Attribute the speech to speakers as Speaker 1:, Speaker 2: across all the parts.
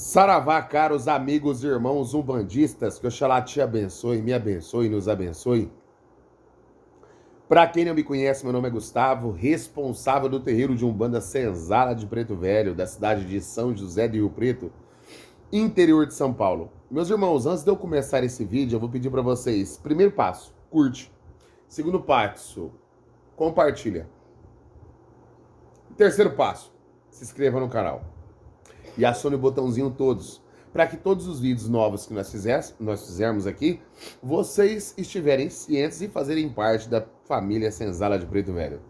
Speaker 1: Saravá, caros amigos e irmãos umbandistas, que Oxalá te abençoe, me abençoe, nos abençoe. Para quem não me conhece, meu nome é Gustavo, responsável do terreiro de Umbanda Senzala de Preto Velho, da cidade de São José de Rio Preto, interior de São Paulo. Meus irmãos, antes de eu começar esse vídeo, eu vou pedir para vocês, primeiro passo, curte. Segundo passo, compartilha. Terceiro passo, se inscreva no canal e acione o botãozinho todos, para que todos os vídeos novos que nós, fizesse, nós fizermos aqui, vocês estiverem cientes e fazerem parte da família Senzala de Preto Velho.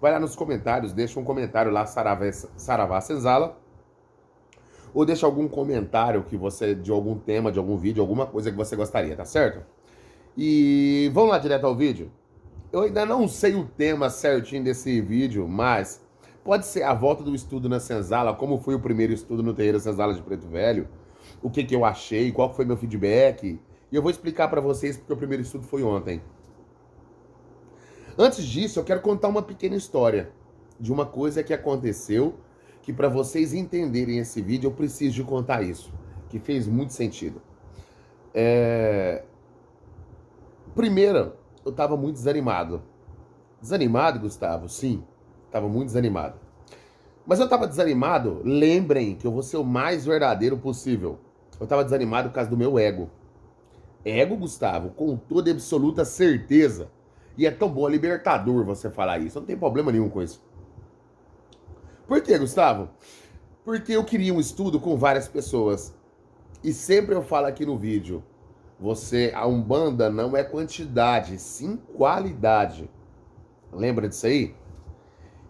Speaker 1: Vai lá nos comentários, deixa um comentário lá, Saravá, Saravá Senzala, ou deixa algum comentário que você, de algum tema, de algum vídeo, alguma coisa que você gostaria, tá certo? E vamos lá direto ao vídeo? Eu ainda não sei o tema certinho desse vídeo, mas Pode ser a volta do estudo na senzala, como foi o primeiro estudo no terreiro senzala de Preto Velho, o que, que eu achei, qual foi meu feedback. E eu vou explicar para vocês porque o primeiro estudo foi ontem. Antes disso, eu quero contar uma pequena história de uma coisa que aconteceu, que para vocês entenderem esse vídeo, eu preciso de contar isso, que fez muito sentido. É... Primeiro, eu estava muito desanimado. Desanimado, Gustavo? Sim. Estava muito desanimado. Mas eu estava desanimado, lembrem que eu vou ser o mais verdadeiro possível. Eu estava desanimado por causa do meu ego. Ego, Gustavo, com toda absoluta certeza. E é tão bom, é libertador você falar isso. Não tem problema nenhum com isso. Por que, Gustavo? Porque eu queria um estudo com várias pessoas. E sempre eu falo aqui no vídeo, você, a Umbanda não é quantidade, sim qualidade. Lembra disso aí?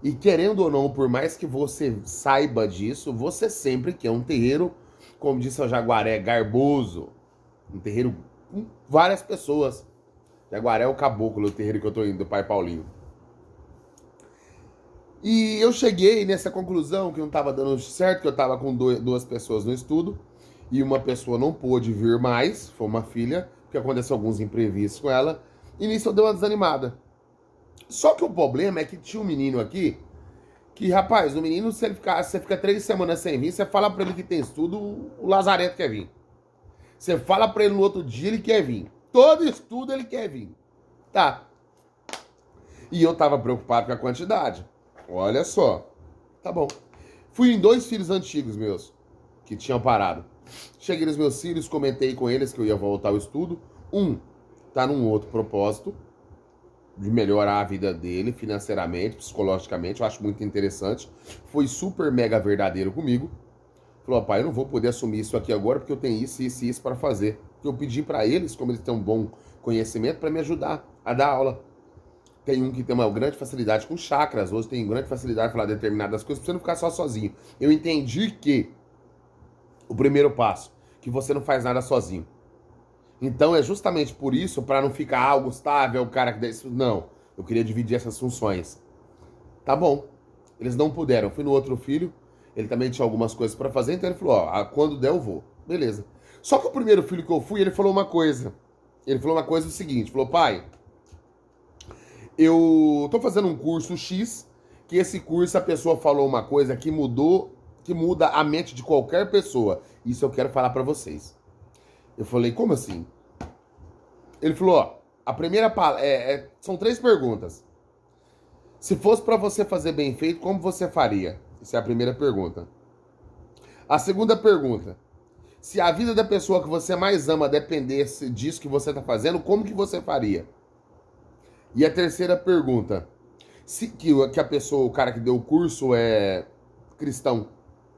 Speaker 1: E querendo ou não, por mais que você saiba disso, você sempre quer é um terreiro, como disse o Jaguaré, garboso. Um terreiro com várias pessoas. Jaguaré é o caboclo, o terreiro que eu tô indo, do pai Paulinho. E eu cheguei nessa conclusão que não estava dando certo, que eu estava com dois, duas pessoas no estudo e uma pessoa não pôde vir mais, foi uma filha, porque aconteceu alguns imprevistos com ela. E nisso eu dei uma desanimada. Só que o problema é que tinha um menino aqui que, rapaz, o menino, se ele ficar, você fica três semanas sem vir, você fala pra ele que tem estudo, o Lazareto quer vir. Você fala pra ele no outro dia, ele quer vir. Todo estudo ele quer vir. Tá. E eu tava preocupado com a quantidade. Olha só. Tá bom. Fui em dois filhos antigos meus, que tinham parado. Cheguei nos meus filhos, comentei com eles que eu ia voltar ao estudo. Um tá num outro propósito, de melhorar a vida dele financeiramente, psicologicamente, eu acho muito interessante. Foi super mega verdadeiro comigo. Falou, pai, eu não vou poder assumir isso aqui agora porque eu tenho isso, isso e isso para fazer. Eu pedi para eles, como eles têm um bom conhecimento, para me ajudar a dar aula. Tem um que tem uma grande facilidade com chakras, outro tem grande facilidade para falar determinadas coisas, para você não ficar só sozinho. Eu entendi que o primeiro passo, que você não faz nada sozinho. Então é justamente por isso, para não ficar, ah, o Gustavo é o cara que desse. Não, eu queria dividir essas funções. Tá bom. Eles não puderam. Fui no outro filho, ele também tinha algumas coisas para fazer, então ele falou: ó, quando der eu vou. Beleza. Só que o primeiro filho que eu fui, ele falou uma coisa. Ele falou uma coisa o seguinte: falou, pai, eu tô fazendo um curso X, que esse curso a pessoa falou uma coisa que mudou, que muda a mente de qualquer pessoa. Isso eu quero falar para vocês. Eu falei, como assim? Ele falou, ó, a primeira é, é, são três perguntas. Se fosse para você fazer bem feito, como você faria? Essa é a primeira pergunta. A segunda pergunta: se a vida da pessoa que você mais ama dependesse disso que você está fazendo, como que você faria? E a terceira pergunta: se que, que a pessoa, o cara que deu o curso é cristão,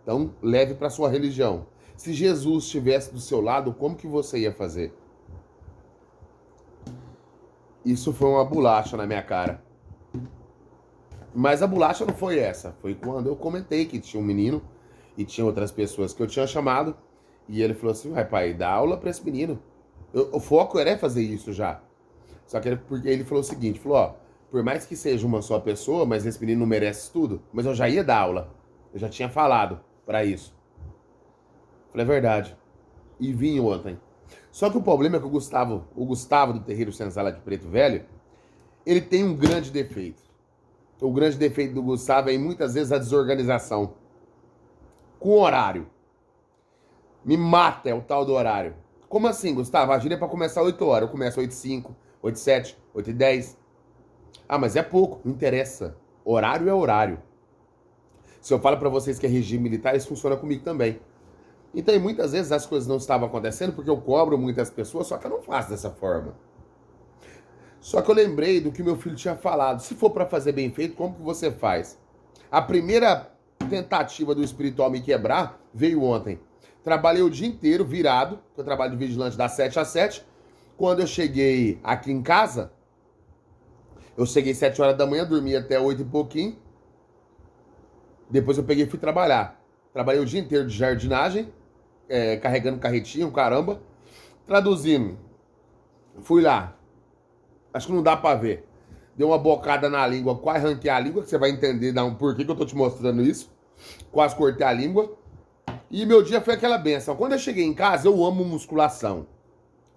Speaker 1: então leve para sua religião. Se Jesus estivesse do seu lado, como que você ia fazer? isso foi uma bolacha na minha cara. Mas a bolacha não foi essa. Foi quando eu comentei que tinha um menino e tinha outras pessoas que eu tinha chamado. E ele falou assim: vai, pai, dá aula para esse menino. Eu, o foco era fazer isso já. Só que ele, porque ele falou o seguinte: falou, ó, por mais que seja uma só pessoa, mas esse menino não merece tudo. Mas eu já ia dar aula. Eu já tinha falado para isso. Falei, é verdade. E vim ontem. Só que o problema é que o Gustavo, o Gustavo do Terreiro Senzala de Preto Velho, ele tem um grande defeito. O grande defeito do Gustavo é muitas vezes a desorganização. Com horário. Me mata é o tal do horário. Como assim, Gustavo? A gíria é para começar 8 horas. Eu começo 8 5, 8 7, 8 10. Ah, mas é pouco. Não interessa. Horário é horário. Se eu falo para vocês que é regime militar, isso funciona comigo também. Então, muitas vezes as coisas não estavam acontecendo porque eu cobro muitas pessoas, só que eu não faço dessa forma. Só que eu lembrei do que meu filho tinha falado. Se for para fazer bem feito, como que você faz? A primeira tentativa do espiritual me quebrar veio ontem. Trabalhei o dia inteiro virado, eu trabalho de vigilante das 7 às 7. Quando eu cheguei aqui em casa, eu cheguei 7 horas da manhã, dormi até 8 e pouquinho. Depois eu peguei e fui trabalhar. Trabalhei o dia inteiro de jardinagem, é, carregando carretinho, caramba. Traduzindo, fui lá. Acho que não dá para ver. Deu uma bocada na língua, quase ranquei a língua, que você vai entender não, por que, que eu tô te mostrando isso. Quase cortei a língua. E meu dia foi aquela benção. Quando eu cheguei em casa, eu amo musculação.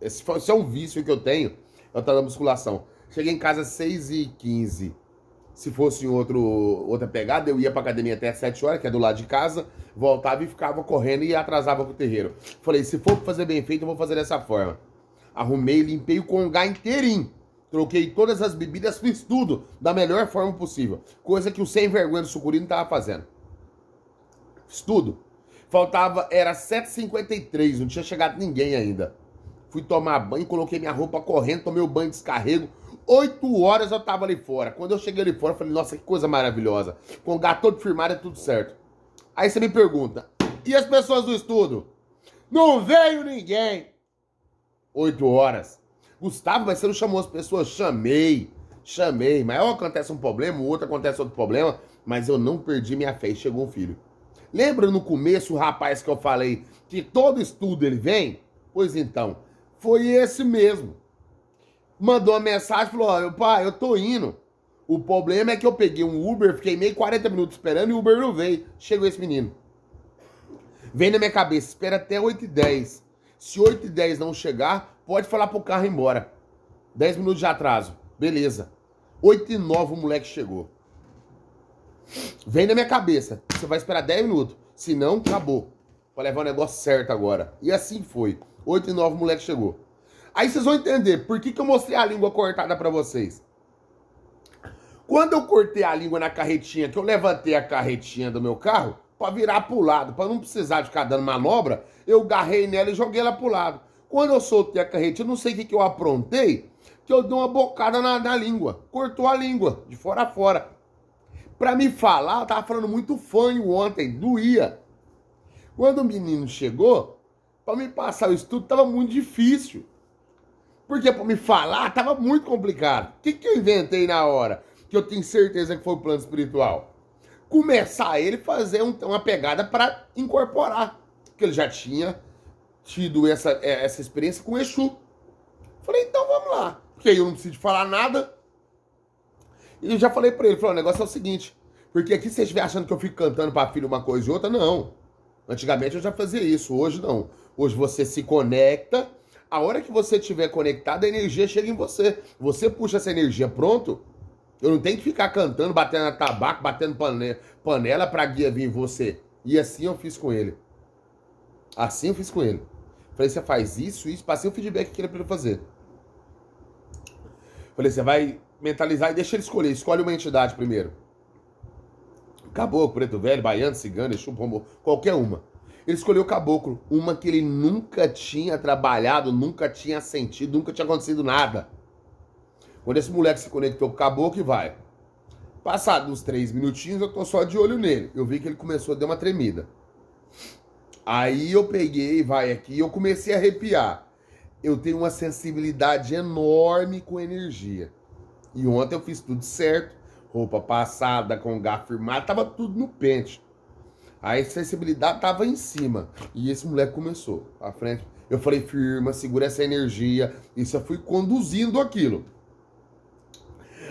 Speaker 1: Esse, esse é um vício que eu tenho, eu tô na musculação. Cheguei em casa às 6h15 se fosse em outro, outra pegada, eu ia pra academia até 7 horas, que é do lado de casa, voltava e ficava correndo e atrasava pro terreiro. Falei, se for fazer bem feito, eu vou fazer dessa forma. Arrumei, limpei o congá inteirinho. Troquei todas as bebidas, fiz tudo da melhor forma possível. Coisa que o sem vergonha do sucuri não tava fazendo. Fiz tudo. Faltava, era 7h53, não tinha chegado ninguém ainda. Fui tomar banho, coloquei minha roupa correndo, tomei o banho, descarrego, Oito horas eu tava ali fora. Quando eu cheguei ali fora, eu falei, nossa, que coisa maravilhosa. Com o gato todo firmado é tudo certo. Aí você me pergunta, e as pessoas do estudo? Não veio ninguém. Oito horas. Gustavo, mas você não chamou as pessoas? Chamei. Chamei. Mas ou acontece um problema, o outro acontece outro problema. Mas eu não perdi minha fé e chegou um filho. Lembra no começo o rapaz que eu falei que todo estudo ele vem? Pois então, foi esse mesmo mandou uma mensagem, falou, ó, pai, eu tô indo. O problema é que eu peguei um Uber, fiquei meio 40 minutos esperando e o Uber não veio. Chegou esse menino. Vem na minha cabeça, espera até 8 h 10. Se 8 h 10 não chegar, pode falar pro carro ir embora. 10 minutos de atraso. Beleza. 8 h 09 o moleque chegou. Vem na minha cabeça. Você vai esperar 10 minutos. Se não, acabou. Pra levar o negócio certo agora. E assim foi. 8 h 09 o moleque chegou. Aí vocês vão entender por que, que eu mostrei a língua cortada para vocês. Quando eu cortei a língua na carretinha, que eu levantei a carretinha do meu carro para virar pro lado, para não precisar de ficar dando manobra, eu garrei nela e joguei ela pro lado. Quando eu soltei a carretinha, não sei o que, que eu aprontei, que eu dei uma bocada na, na língua. Cortou a língua, de fora a fora. Pra me falar, eu tava falando muito fanho ontem, doía. Quando o menino chegou, para me passar o estudo tava muito difícil. Porque para me falar tava muito complicado. O que, que eu inventei na hora? Que eu tenho certeza que foi o plano espiritual. Começar ele fazer um, uma pegada para incorporar. Que ele já tinha tido essa, é, essa experiência com Exu. Falei, então vamos lá. Porque aí eu não preciso falar nada. E eu já falei para ele, falou, o negócio é o seguinte, porque aqui você estiver achando que eu fico cantando para filho uma coisa e outra, não. Antigamente eu já fazia isso, hoje não. Hoje você se conecta a hora que você estiver conectado, a energia chega em você. Você puxa essa energia, pronto. Eu não tenho que ficar cantando, batendo tabaco, batendo panela para guia vir em você. E assim eu fiz com ele. Assim eu fiz com ele. Falei, você faz isso, isso. Passei o feedback que ele ele fazer. Falei, você vai mentalizar e deixa ele escolher. Escolhe uma entidade primeiro. Caboclo, preto velho, baiano, cigano, exu, qualquer uma. Ele escolheu caboclo, uma que ele nunca tinha trabalhado, nunca tinha sentido, nunca tinha acontecido nada. Quando esse moleque se conectou com o caboclo, vai. Passados uns três minutinhos, eu tô só de olho nele. Eu vi que ele começou a dar uma tremida. Aí eu peguei, vai aqui, eu comecei a arrepiar. Eu tenho uma sensibilidade enorme com energia. E ontem eu fiz tudo certo. Roupa passada, com garfo firmado, tava tudo no pente. A sensibilidade estava em cima. E esse moleque começou à frente. Eu falei, firma, segura essa energia. E eu fui conduzindo aquilo.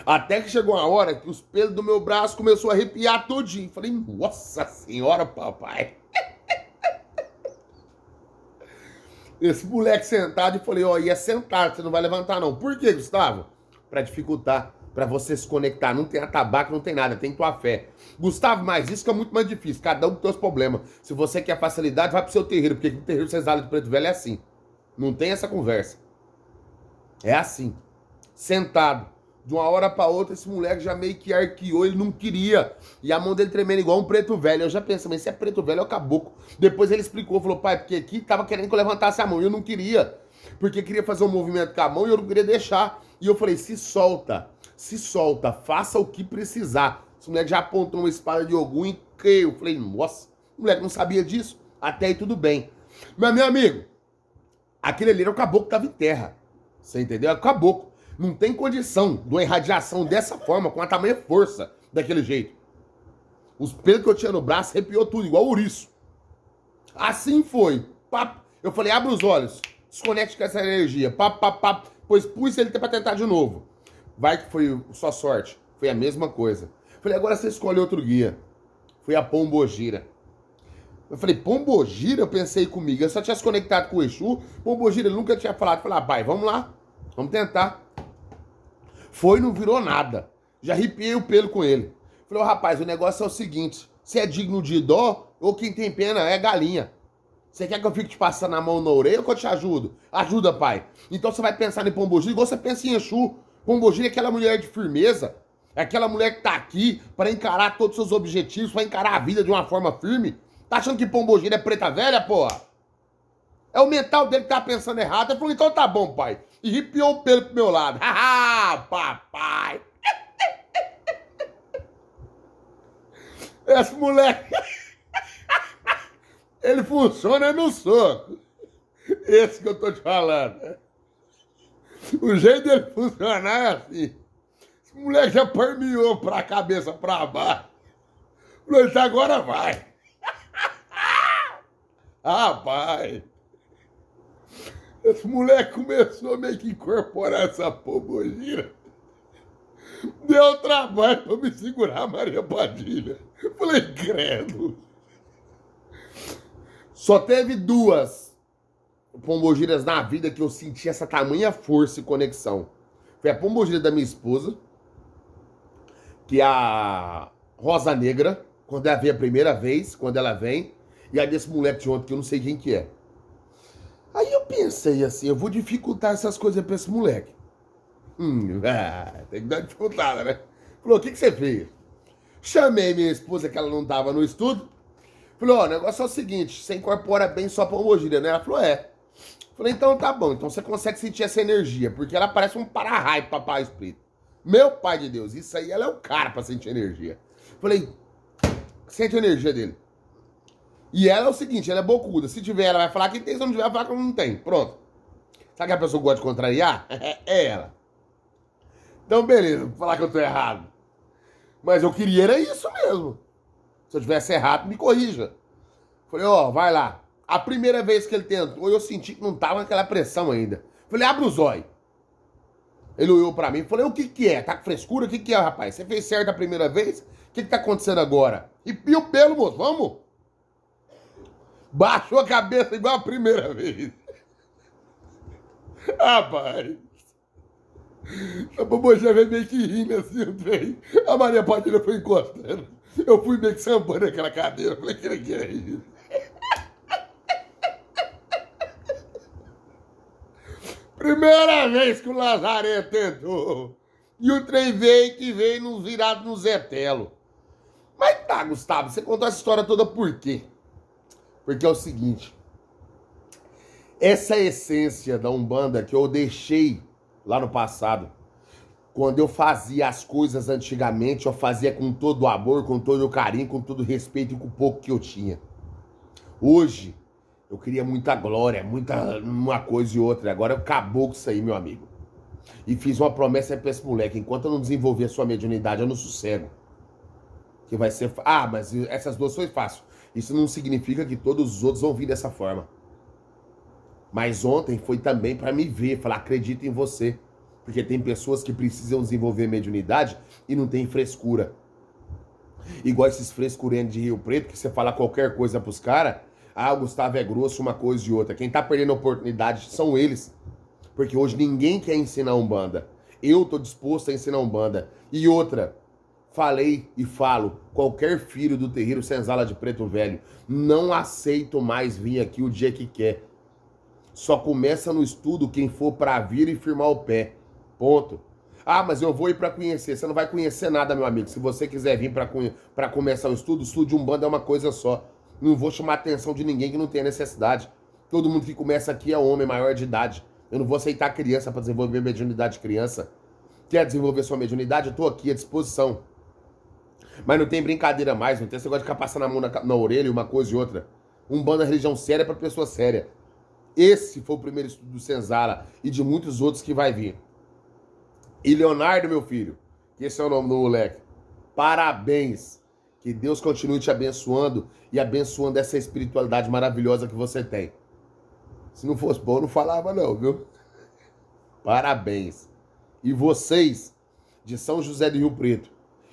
Speaker 1: Até que chegou uma hora que os pelos do meu braço começou a arrepiar todinho. Falei, nossa senhora, papai. Esse moleque sentado e falei, ó, oh, ia sentar, você não vai levantar não. Por quê, Gustavo? Para dificultar para você se conectar. Não tem a tabaco não tem nada, tem tua fé. Gustavo, mas isso que é muito mais difícil. Cada um com seus problemas. Se você quer facilidade, vai pro seu terreiro, porque no terreiro cesário de preto velho é assim. Não tem essa conversa. É assim. Sentado. De uma hora para outra, esse moleque já meio que arqueou, ele não queria. E a mão dele tremendo igual um preto velho. Eu já pensei, mas esse é preto velho é o caboclo. Depois ele explicou, falou, pai, porque aqui tava querendo que eu levantasse a mão. E eu não queria. Porque queria fazer um movimento com a mão e eu não queria deixar. E eu falei, se solta se solta, faça o que precisar. Esse moleque já apontou uma espada de Ogum e creio. Falei, nossa, o moleque não sabia disso. Até aí tudo bem. Mas, meu amigo, aquele ali era o caboclo que estava em terra. Você entendeu? É o caboclo. Não tem condição de uma irradiação dessa forma, com a tamanha força, daquele jeito. Os pelos que eu tinha no braço arrepiou tudo, igual o ouriço. Assim foi. Pap. Eu falei, abre os olhos, desconecte com essa energia. Pap, pap, pap. Pois pus ele pra tentar de novo. Vai que foi sua sorte. Foi a mesma coisa. Falei, agora você escolhe outro guia. Foi a Pombogira. Eu falei, Pombogira? Eu pensei comigo. Eu só tinha se conectado com o Exu. Pombogira nunca tinha falado. Falei, ah, pai, vamos lá. Vamos tentar. Foi, não virou nada. Já arrepiei o pelo com ele. Falei, oh, rapaz, o negócio é o seguinte. Se é digno de dó, ou quem tem pena é galinha. Você quer que eu fique te passando a mão na orelha ou que eu te ajudo? Ajuda, pai. Então você vai pensar em Pombogira igual você pensa em Exu. Pombogira é aquela mulher de firmeza, é aquela mulher que tá aqui para encarar todos os seus objetivos, para encarar a vida de uma forma firme. Tá achando que Pombogira é preta velha,
Speaker 2: porra? É o mental dele que tá pensando errado. Ele falou, então tá bom, pai. E ripiou o pelo pro meu lado. Haha, papai. Esse moleque... Ele funciona no soco. Esse que eu tô te falando. O jeito dele funcionar é assim. Esse moleque já permeou pra cabeça pra baixo. Luiz, agora vai. Rapaz. Esse moleque começou meio que incorporar essa pobogira. Deu trabalho pra me segurar Maria Padilha. Falei, credo.
Speaker 1: Só teve duas Pombogiras na vida que eu senti essa tamanha força e conexão. Foi a Pombogira da minha esposa, que é a Rosa Negra, quando ela veio a primeira vez, quando ela vem, e a desse moleque de ontem que eu não sei quem que é. Aí eu pensei assim, eu vou dificultar essas coisas pra esse moleque. Hum, ah,
Speaker 2: tem que dar dificultada, né? Falou, o que, que você fez?
Speaker 1: Chamei minha esposa, que ela não tava no estudo. Falou, ó, oh, o negócio é o seguinte, você incorpora bem só pombogira, né? Ela falou, é. Falei, então tá bom, então você consegue sentir essa energia, porque ela parece um para-raio, papai espírito. Meu pai de Deus, isso aí, ela é o cara pra sentir energia. Falei, sente a energia dele. E ela é o seguinte, ela é bocuda. Se tiver, ela vai falar que tem, se não tiver, ela vai falar que não tem. Pronto. Sabe que a pessoa gosta de contrariar? é ela. Então, beleza, vou falar que eu tô errado. Mas eu queria era isso mesmo. Se eu tivesse errado, me corrija. Falei, ó, oh, vai lá. A primeira vez que ele tentou, eu senti que não tava naquela pressão ainda. Falei, abre o zóio. Ele olhou para mim e falou: o que que é? Tá com frescura? O que que é, rapaz? Você fez certo a primeira vez? O que que tá acontecendo agora? E pio pelo, moço, vamos? Baixou
Speaker 2: a cabeça igual a primeira vez. rapaz. A boboja veio meio que rindo assim, bem. A Maria Padilha foi encostando. Eu fui meio que sambando aquela cadeira. Falei, que que é isso? Primeira vez que o Lazareto entrou. E o trem veio que veio no virado no Zetelo. Mas tá, Gustavo, você contou essa história toda por quê? Porque é o
Speaker 1: seguinte. Essa essência da Umbanda que eu deixei lá no passado, quando eu fazia as coisas antigamente, eu fazia com todo o amor, com todo o carinho, com todo o respeito e com o pouco que eu tinha. Hoje, eu queria muita glória, muita uma coisa e outra. Agora acabou com isso aí, meu amigo. E fiz uma promessa para esse moleque: enquanto eu não desenvolver a sua mediunidade, eu não sossego. Que vai ser. Ah, mas essas duas foi fácil. Isso não significa que todos os outros vão vir dessa forma. Mas ontem foi também para me ver, falar: acredito em você. Porque tem pessoas que precisam desenvolver mediunidade e não tem frescura. Igual esses frescurentos de Rio Preto, que você fala qualquer coisa pros caras ah, o Gustavo é grosso, uma coisa e outra. Quem está perdendo a oportunidade são eles. Porque hoje ninguém quer ensinar Umbanda. Eu estou disposto a ensinar Umbanda. E outra, falei e falo, qualquer filho do terreiro senzala de preto velho, não aceito mais vir aqui o dia que quer. Só começa no estudo quem for para vir e firmar o pé. Ponto. Ah, mas eu vou ir para conhecer. Você não vai conhecer nada, meu amigo. Se você quiser vir para começar o estudo, estudo de Umbanda é uma coisa só. Não vou chamar a atenção de ninguém que não tenha necessidade. Todo mundo que começa aqui é homem maior de idade. Eu não vou aceitar criança para desenvolver mediunidade de criança. Quer desenvolver sua mediunidade? Eu tô aqui à disposição. Mas não tem brincadeira mais, não tem esse negócio de ficar passando a mão na, na orelha, uma coisa e outra. Um bando é religião séria para pessoa séria. Esse foi o primeiro estudo do Senzala e de muitos outros que vai vir. E Leonardo, meu filho, que esse é o nome do moleque. Parabéns! Que Deus continue te abençoando e abençoando essa espiritualidade maravilhosa que você tem. Se não fosse bom, não falava não, viu? Parabéns. E vocês de São José do Rio Preto,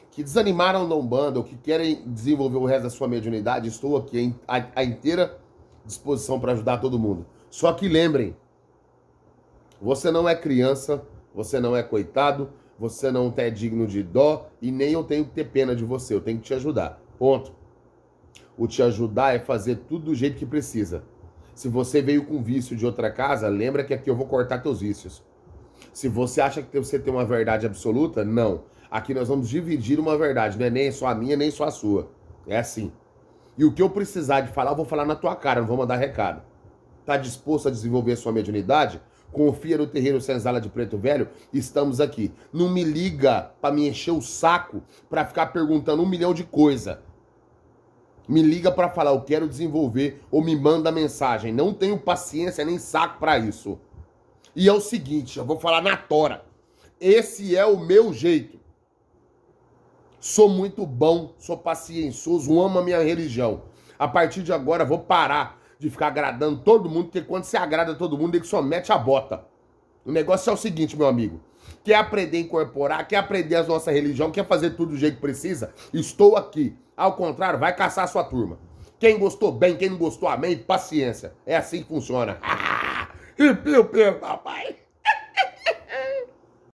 Speaker 1: que desanimaram da Umbanda ou que querem desenvolver o resto da sua mediunidade, estou aqui à inteira disposição para ajudar todo mundo. Só que lembrem, você não é criança, você não é coitado, você não é digno de dó e nem eu tenho que ter pena de você, eu tenho que te ajudar. Ponto. O te ajudar é fazer tudo do jeito que precisa. Se você veio com vício de outra casa, lembra que aqui eu vou cortar teus vícios. Se você acha que você tem uma verdade absoluta, não. Aqui nós vamos dividir uma verdade, não é nem só a minha, nem só a sua. É assim. E o que eu precisar de falar, eu vou falar na tua cara, não vou mandar recado. Tá disposto a desenvolver a sua mediunidade? confia no terreiro Senzala de Preto Velho, estamos aqui. Não me liga para me encher o saco para ficar perguntando um milhão de coisa. Me liga para falar, eu quero desenvolver ou me manda mensagem. Não tenho paciência nem saco para isso. E é o seguinte, eu vou falar na tora. Esse é o meu jeito. Sou muito bom, sou paciencioso, amo a minha religião. A partir de agora vou parar de ficar agradando todo mundo, porque quando você agrada todo mundo, ele só mete a bota. O negócio é o seguinte, meu amigo. Quer aprender a incorporar, quer aprender a nossa religião, quer fazer tudo do jeito que precisa? Estou aqui. Ao contrário, vai caçar a sua turma. Quem gostou bem, quem não gostou, amém, paciência.
Speaker 2: É assim que funciona. e piu, piu, papai.